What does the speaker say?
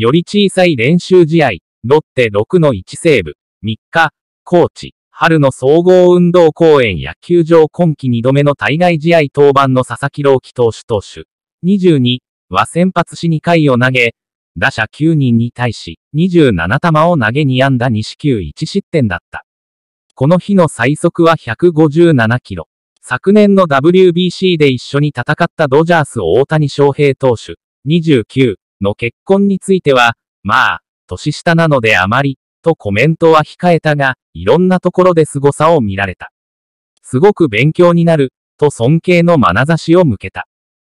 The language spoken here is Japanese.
より小さい練習試合、ロッテ6の1セーブ、3日、高知、春の総合運動公園野球場今季2度目の対外試合登板の佐々木朗希投手投手、22は先発し2回を投げ、打者9人に対し、27球を投げ2安打2四球1失点だった。この日の最速は157キロ。昨年の WBC で一緒に戦ったドジャース大谷翔平投手、29の結婚については、まあ、年下なのであまり、とコメントは控えたが、いろんなところで凄さを見られた。すごく勉強になる、と尊敬の眼差しを向けた。